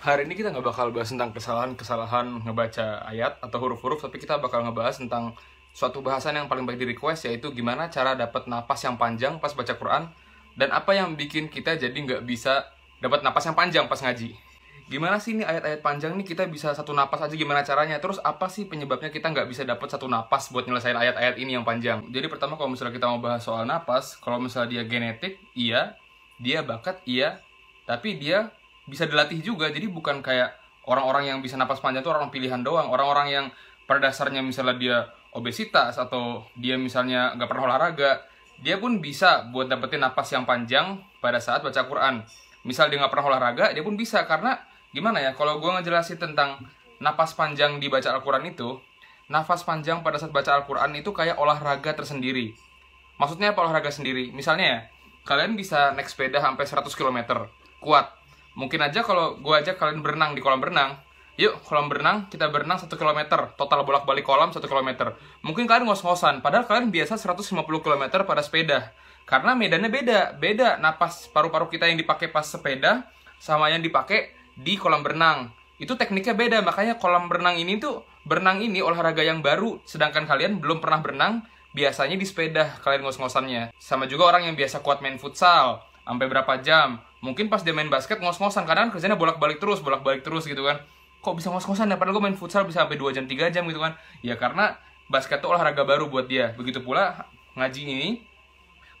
hari ini kita nggak bakal bahas tentang kesalahan-kesalahan ngebaca ayat atau huruf-huruf, tapi kita bakal ngebahas tentang suatu bahasan yang paling baik di request yaitu gimana cara dapat napas yang panjang pas baca Quran dan apa yang bikin kita jadi nggak bisa dapat napas yang panjang pas ngaji. Gimana sih ini ayat-ayat panjang nih kita bisa satu napas aja gimana caranya? Terus apa sih penyebabnya kita nggak bisa dapat satu napas buat nyelesain ayat-ayat ini yang panjang? Jadi pertama kalau misalnya kita mau bahas soal napas, kalau misalnya dia genetik, iya. Dia bakat, iya. Tapi dia bisa dilatih juga jadi bukan kayak orang-orang yang bisa napas panjang itu orang pilihan doang orang-orang yang pada dasarnya misalnya dia obesitas atau dia misalnya nggak pernah olahraga dia pun bisa buat dapetin napas yang panjang pada saat baca Quran misal dia nggak pernah olahraga dia pun bisa karena gimana ya kalau gue ngejelasin tentang napas panjang dibaca Al-Quran itu nafas panjang pada saat baca Al-Quran itu kayak olahraga tersendiri maksudnya apa olahraga sendiri misalnya ya kalian bisa naik sepeda sampai 100 km kuat Mungkin aja kalau gue aja kalian berenang di kolam berenang, yuk kolam berenang kita berenang 1 km, total bolak-balik kolam 1 km. Mungkin kalian ngos-ngosan, padahal kalian biasa 150 km pada sepeda. Karena medannya beda, beda napas paru-paru kita yang dipakai pas sepeda sama yang dipakai di kolam berenang. Itu tekniknya beda, makanya kolam berenang ini tuh berenang ini olahraga yang baru, sedangkan kalian belum pernah berenang, biasanya di sepeda kalian ngos-ngosannya. Sama juga orang yang biasa kuat main futsal, sampai berapa jam, mungkin pas dia main basket ngos-ngosan kan kerjanya bolak-balik terus bolak-balik terus gitu kan kok bisa ngos-ngosan ya padahal gue main futsal bisa sampai 2 jam 3 jam gitu kan ya karena basket itu olahraga baru buat dia begitu pula ngaji ini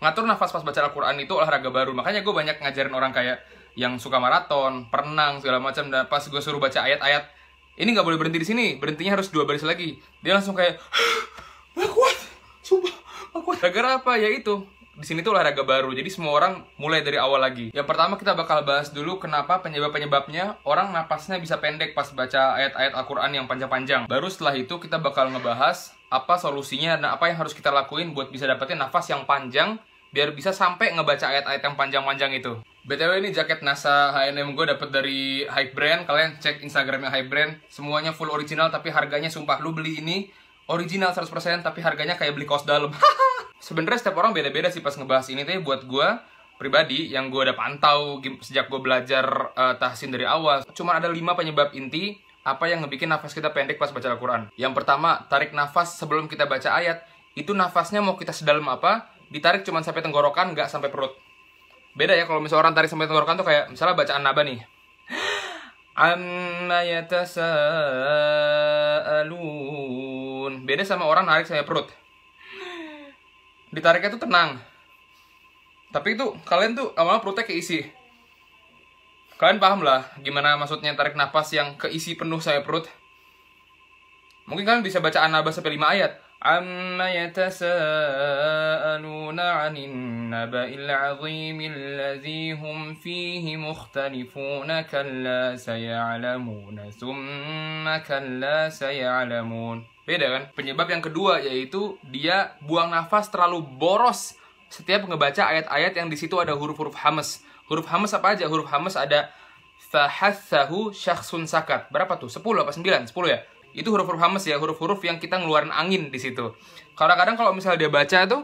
ngatur nafas pas baca Al-Quran itu olahraga baru makanya gue banyak ngajarin orang kayak yang suka maraton perenang segala macam dan pas gue suruh baca ayat-ayat ini nggak boleh berhenti di sini berhentinya harus dua baris lagi dia langsung kayak gak kuat sumpah gak kuat gara-gara apa ya itu di sini tuh olahraga baru, jadi semua orang mulai dari awal lagi. Yang pertama kita bakal bahas dulu kenapa penyebab-penyebabnya orang napasnya bisa pendek pas baca ayat-ayat Al-Quran yang panjang-panjang. Baru setelah itu kita bakal ngebahas apa solusinya dan apa yang harus kita lakuin buat bisa dapetin nafas yang panjang biar bisa sampai ngebaca ayat-ayat yang panjang-panjang itu. BTW ini jaket NASA H&M gue dapet dari Hype Brand. Kalian cek Instagramnya Hype Brand. Semuanya full original tapi harganya sumpah. Lu beli ini original 100% tapi harganya kayak beli kaos dalam. sebenarnya setiap orang beda-beda sih pas ngebahas ini tapi buat gue pribadi yang gue udah pantau sejak gue belajar uh, tahsin dari awal cuma ada lima penyebab inti apa yang ngebikin nafas kita pendek pas baca Al-Quran yang pertama tarik nafas sebelum kita baca ayat itu nafasnya mau kita sedalam apa ditarik cuma sampai tenggorokan nggak sampai perut beda ya kalau misalnya orang tarik sampai tenggorokan tuh kayak misalnya bacaan naba nih amma beda sama orang narik saya perut ditariknya tuh tenang tapi itu kalian tuh awalnya perutnya keisi kalian paham lah gimana maksudnya tarik nafas yang keisi penuh saya perut mungkin kalian bisa baca anabas sampai 5 ayat عما يتساءلون عن النبأ العظيم الذي هم فيه مختلفون كلا سيعلمون ثم كلا سيعلمون Beda kan? Penyebab yang kedua yaitu dia buang nafas terlalu boros setiap ngebaca ayat-ayat yang di situ ada huruf-huruf hames. Huruf hames apa aja? Huruf hames ada fahathahu syakhsun sakat. Berapa tuh? 10 apa 9? 10 ya? Itu huruf-huruf hamas ya, huruf-huruf yang kita ngeluarin angin di situ. Kadang-kadang kalau misalnya dia baca itu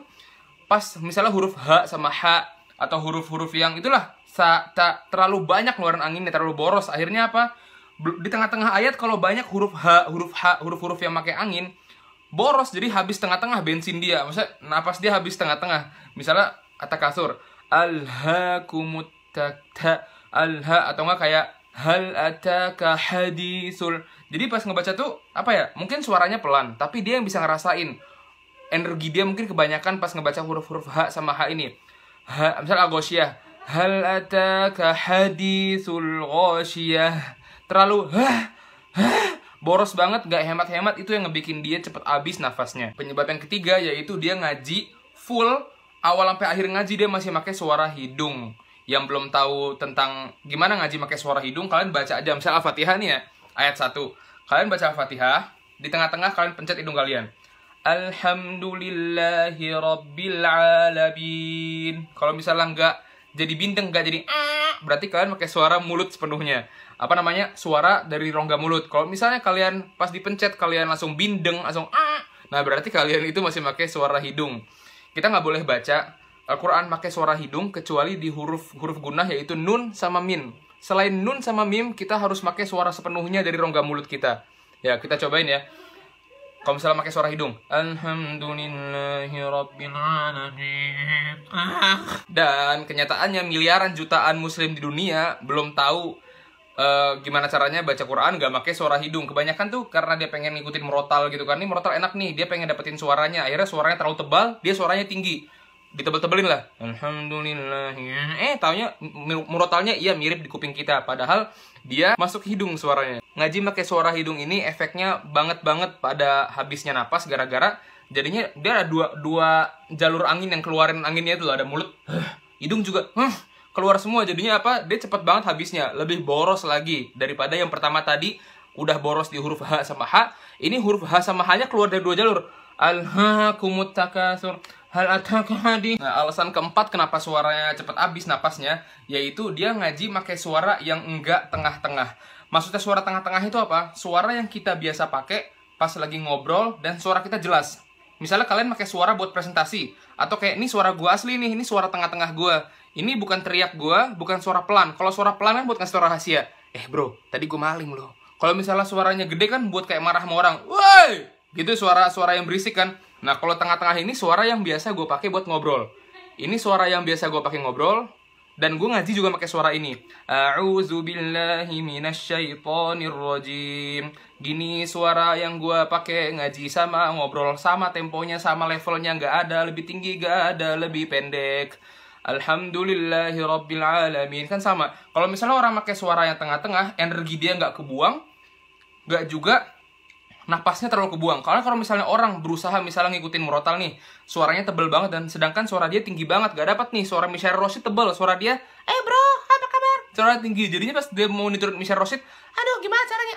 pas misalnya huruf H sama H atau huruf-huruf yang itulah tak ta, terlalu banyak ngeluarin anginnya, terlalu boros. Akhirnya apa? Di tengah-tengah ayat kalau banyak huruf H, huruf H, huruf-huruf yang pakai angin, boros jadi habis tengah-tengah bensin dia maksudnya napas dia habis tengah-tengah misalnya kata kasur alha kumut alha atau enggak kayak Hal ataka hadisul. Jadi pas ngebaca tuh apa ya? Mungkin suaranya pelan, tapi dia yang bisa ngerasain energi dia mungkin kebanyakan pas ngebaca huruf-huruf H sama H ini. Ha, misal agosia Hal ataka hadisul ghosyah. Terlalu hah, boros banget, gak hemat-hemat itu yang ngebikin dia cepet abis nafasnya. Penyebab yang ketiga yaitu dia ngaji full awal sampai akhir ngaji dia masih pakai suara hidung yang belum tahu tentang gimana ngaji pakai suara hidung, kalian baca aja misalnya Al-Fatihah nih ya, ayat 1. Kalian baca Al-Fatihah, di tengah-tengah kalian pencet hidung kalian. Alhamdulillahi rabbil alamin. Kalau misalnya nggak jadi bintang, nggak jadi ah, berarti kalian pakai suara mulut sepenuhnya. Apa namanya? Suara dari rongga mulut. Kalau misalnya kalian pas dipencet kalian langsung bindeng, langsung ah, nah berarti kalian itu masih pakai suara hidung. Kita nggak boleh baca Al-Quran pakai suara hidung kecuali di huruf huruf gunah yaitu nun sama min. Selain nun sama mim, kita harus pakai suara sepenuhnya dari rongga mulut kita. Ya, kita cobain ya. Kalau misalnya pakai suara hidung. Ah. Dan kenyataannya miliaran jutaan muslim di dunia belum tahu uh, gimana caranya baca Quran gak pakai suara hidung. Kebanyakan tuh karena dia pengen ngikutin merotal gitu kan. Ini merotal enak nih, dia pengen dapetin suaranya. Akhirnya suaranya terlalu tebal, dia suaranya tinggi ditebel-tebelin lah alhamdulillah eh taunya murotalnya iya mirip di kuping kita padahal dia masuk hidung suaranya ngaji pakai suara hidung ini efeknya banget banget pada habisnya napas gara-gara jadinya dia ada dua dua jalur angin yang keluarin anginnya itu loh ada mulut hidung juga keluar semua jadinya apa dia cepet banget habisnya lebih boros lagi daripada yang pertama tadi udah boros di huruf h sama h ini huruf h sama h nya keluar dari dua jalur Alhamdulillah. sur Hal ataka Nah, alasan keempat kenapa suaranya cepat habis napasnya, yaitu dia ngaji pakai suara yang enggak tengah-tengah. Maksudnya suara tengah-tengah itu apa? Suara yang kita biasa pakai pas lagi ngobrol dan suara kita jelas. Misalnya kalian pakai suara buat presentasi atau kayak ini suara gua asli nih, ini suara tengah-tengah gua. Ini bukan teriak gua, bukan suara pelan. Kalau suara pelan kan buat ngasih suara rahasia. Eh bro, tadi gua maling loh. Kalau misalnya suaranya gede kan buat kayak marah sama orang. Woi! Gitu suara-suara yang berisik kan. Nah, kalau tengah-tengah ini suara yang biasa gue pakai buat ngobrol. Ini suara yang biasa gue pakai ngobrol, dan gue ngaji juga pakai suara ini. A'udzu rajim. Gini suara yang gue pakai ngaji sama ngobrol sama temponya sama levelnya Gak ada lebih tinggi gak ada lebih pendek. Alhamdulillahi alamin kan sama. Kalau misalnya orang pakai suara yang tengah-tengah, energi dia gak kebuang, Gak juga napasnya terlalu kebuang. Karena kalau misalnya orang berusaha misalnya ngikutin Murotal nih, suaranya tebel banget dan sedangkan suara dia tinggi banget, gak dapat nih suara Michelle Rosid tebel, suara dia, eh bro, apa kabar? Suara tinggi, jadinya pas dia mau nitur Michelle Rosid, aduh gimana caranya?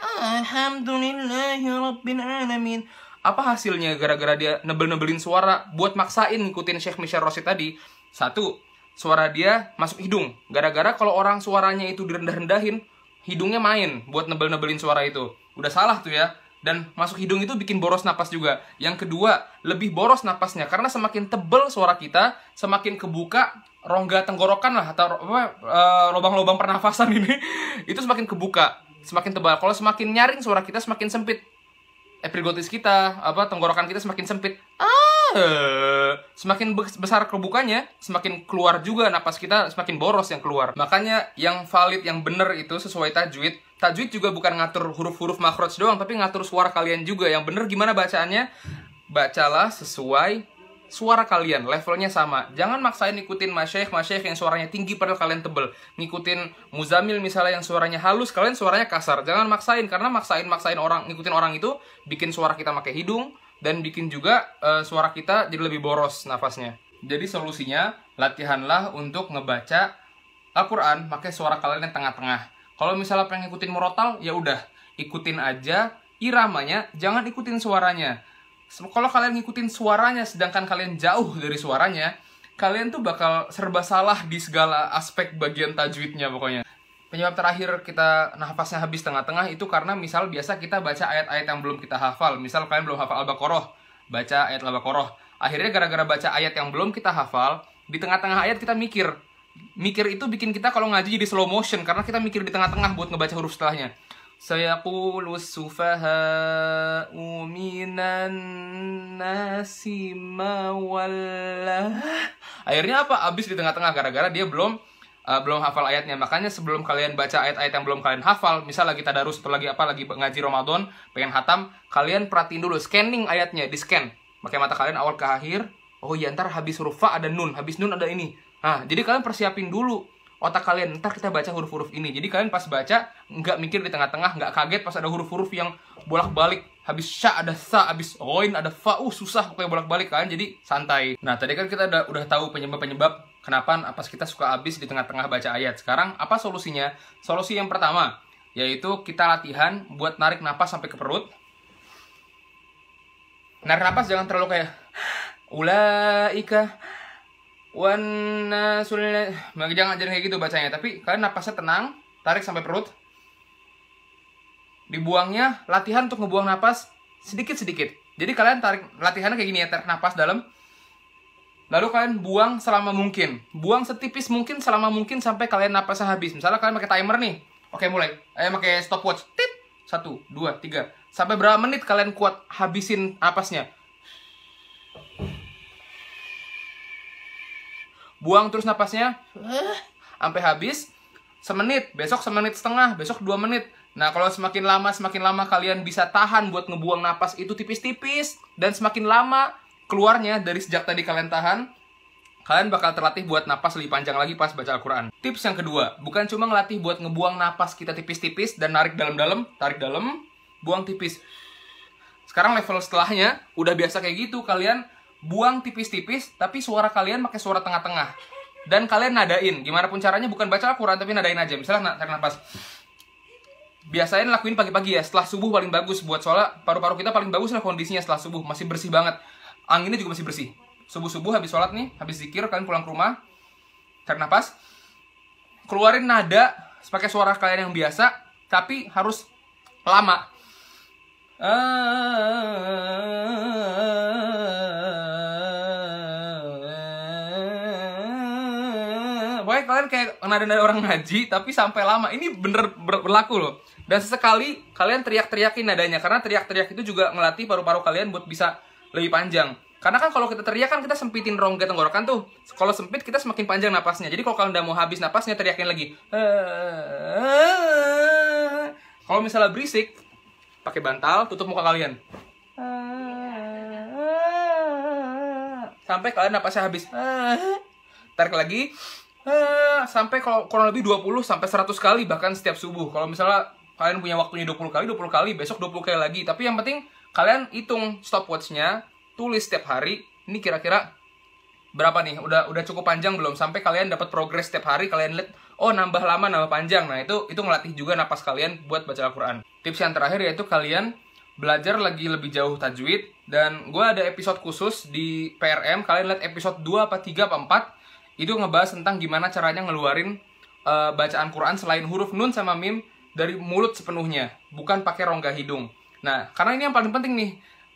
amin. Apa hasilnya gara-gara dia nebel-nebelin suara buat maksain ngikutin Sheikh Michelle Rosid tadi? Satu, suara dia masuk hidung. Gara-gara kalau orang suaranya itu direndah-rendahin, hidungnya main buat nebel-nebelin suara itu. Udah salah tuh ya dan masuk hidung itu bikin boros napas juga. Yang kedua, lebih boros napasnya karena semakin tebel suara kita, semakin kebuka rongga tenggorokan lah atau apa eh, lubang-lubang pernafasan ini itu semakin kebuka, semakin tebal. Kalau semakin nyaring suara kita semakin sempit. Epigotis kita, apa tenggorokan kita semakin sempit. Ah! Eh, semakin besar kebukanya, semakin keluar juga napas kita semakin boros yang keluar. Makanya yang valid, yang bener itu sesuai tajwid. Tajwid juga bukan ngatur huruf-huruf makhraj doang, tapi ngatur suara kalian juga. Yang bener gimana bacaannya? Bacalah sesuai suara kalian levelnya sama jangan maksain ngikutin masyaikh masyaikh yang suaranya tinggi padahal kalian tebel ngikutin muzamil misalnya yang suaranya halus kalian suaranya kasar jangan maksain karena maksain maksain orang ngikutin orang itu bikin suara kita pakai hidung dan bikin juga e, suara kita jadi lebih boros nafasnya. Jadi solusinya latihanlah untuk ngebaca Al-Qur'an pakai suara kalian yang tengah-tengah. Kalau misalnya pengen ngikutin murotal, ya udah ikutin aja iramanya, jangan ikutin suaranya. Kalau kalian ngikutin suaranya sedangkan kalian jauh dari suaranya, kalian tuh bakal serba salah di segala aspek bagian tajwidnya pokoknya penyebab terakhir kita nafasnya habis tengah-tengah itu karena misal biasa kita baca ayat-ayat yang belum kita hafal. Misal kalian belum hafal Al-Baqarah, baca ayat Al-Baqarah. Akhirnya gara-gara baca ayat yang belum kita hafal, di tengah-tengah ayat kita mikir. Mikir itu bikin kita kalau ngaji jadi slow motion karena kita mikir di tengah-tengah buat ngebaca huruf setelahnya. Saya sufaha uminan nasima wallah. Akhirnya apa? Habis di tengah-tengah gara-gara dia belum uh, belum hafal ayatnya. Makanya sebelum kalian baca ayat-ayat yang belum kalian hafal, misal lagi tadarus atau lagi apa, lagi ngaji Ramadan, pengen hatam, kalian perhatiin dulu, scanning ayatnya, di-scan. Pakai mata kalian awal ke akhir, oh iya ntar habis huruf fa ada nun, habis nun ada ini. Nah, jadi kalian persiapin dulu otak kalian, ntar kita baca huruf-huruf ini. Jadi kalian pas baca, nggak mikir di tengah-tengah, nggak kaget pas ada huruf-huruf yang bolak-balik habis sya ada sa habis oin ada fa uh susah pokoknya bolak-balik kan jadi santai nah tadi kan kita udah, udah tahu penyebab-penyebab Kenapa napas kita suka habis di tengah-tengah baca ayat? Sekarang apa solusinya? Solusi yang pertama yaitu kita latihan buat narik nafas sampai ke perut. Narik napas jangan terlalu kayak ulaika wana sulina. Jangan jangan kayak gitu bacanya, tapi kalian nafasnya tenang, tarik sampai perut. Dibuangnya latihan untuk ngebuang nafas sedikit-sedikit. Jadi kalian tarik latihannya kayak gini ya, tarik napas dalam, Lalu kalian buang selama mungkin. Buang setipis mungkin selama mungkin sampai kalian napasnya habis. Misalnya kalian pakai timer nih. Oke, mulai. Eh, pakai stopwatch. Tit. Satu, dua, tiga. Sampai berapa menit kalian kuat habisin napasnya? Buang terus napasnya. Eh. Sampai habis. Semenit, besok semenit setengah, besok dua menit. Nah, kalau semakin lama, semakin lama kalian bisa tahan buat ngebuang napas itu tipis-tipis. Dan semakin lama, keluarnya dari sejak tadi kalian tahan, kalian bakal terlatih buat napas lebih panjang lagi pas baca Al-Quran. Tips yang kedua, bukan cuma ngelatih buat ngebuang napas kita tipis-tipis dan narik dalam-dalam, tarik dalam, buang tipis. Sekarang level setelahnya, udah biasa kayak gitu, kalian buang tipis-tipis, tapi suara kalian pakai suara tengah-tengah. Dan kalian nadain, gimana pun caranya bukan baca Al-Quran, tapi nadain aja. Misalnya tarik napas. Biasain lakuin pagi-pagi ya, setelah subuh paling bagus buat sholat paru-paru kita paling bagus lah kondisinya setelah subuh, masih bersih banget anginnya juga masih bersih subuh subuh habis sholat nih habis zikir kalian pulang ke rumah tarik nafas keluarin nada pakai suara kalian yang biasa tapi harus lama Baik kalian kayak nada-nada orang ngaji tapi sampai lama ini bener ber berlaku loh dan sesekali kalian teriak-teriakin nadanya karena teriak-teriak itu juga ngelatih paru-paru kalian buat bisa lebih panjang. Karena kan kalau kita teriak kan kita sempitin rongga tenggorokan tuh. Kalau sempit kita semakin panjang napasnya. Jadi kalau kalian udah mau habis napasnya teriakin lagi. Kalau misalnya berisik, pakai bantal, tutup muka kalian. Sampai kalian napasnya habis. Tarik lagi. Sampai kalau kurang lebih 20 sampai 100 kali bahkan setiap subuh. Kalau misalnya kalian punya waktunya 20 kali, 20 kali, besok 20 kali lagi. Tapi yang penting kalian hitung stopwatchnya tulis setiap hari ini kira-kira berapa nih udah udah cukup panjang belum sampai kalian dapat progres setiap hari kalian lihat oh nambah lama nambah panjang nah itu itu ngelatih juga napas kalian buat baca Al-Quran tips yang terakhir yaitu kalian belajar lagi lebih jauh tajwid dan gue ada episode khusus di PRM kalian lihat episode 2 apa 3 apa 4 itu ngebahas tentang gimana caranya ngeluarin uh, bacaan Quran selain huruf nun sama mim dari mulut sepenuhnya bukan pakai rongga hidung Nah, karena ini yang paling penting nih.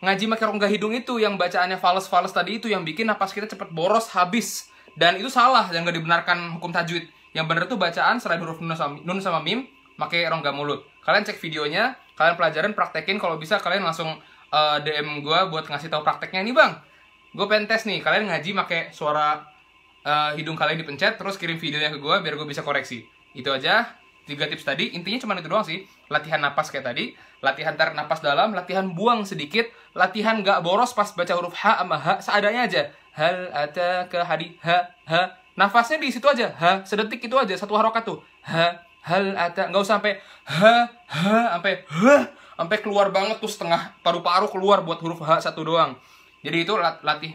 Ngaji pakai rongga hidung itu yang bacaannya fals-fals tadi itu yang bikin napas kita cepat boros habis. Dan itu salah yang gak dibenarkan hukum tajwid. Yang benar itu bacaan selain huruf nun sama, nun sama mim, pakai rongga mulut. Kalian cek videonya, kalian pelajarin, praktekin. Kalau bisa kalian langsung uh, eh, DM gue buat ngasih tahu prakteknya ini bang. Gue pengen tes nih, kalian ngaji pakai suara uh, hidung kalian dipencet, terus kirim videonya ke gue biar gue bisa koreksi. Itu aja, tiga tips tadi intinya cuma itu doang sih latihan napas kayak tadi latihan tarik napas dalam latihan buang sedikit latihan gak boros pas baca huruf h sama h seadanya aja hal ada ke hari h h nafasnya di situ aja h sedetik itu aja satu harokat tuh h hal ada nggak usah sampai h h sampai h sampai keluar banget tuh setengah paru-paru keluar buat huruf h satu doang jadi itu latih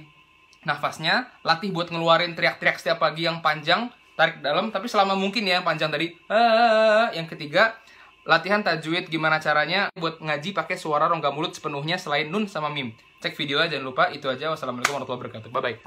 nafasnya latih buat ngeluarin teriak-teriak setiap pagi yang panjang tarik dalam tapi selama mungkin ya panjang tadi eh, yang ketiga latihan tajwid gimana caranya buat ngaji pakai suara rongga mulut sepenuhnya selain nun sama mim cek video aja jangan lupa itu aja wassalamualaikum warahmatullahi wabarakatuh bye bye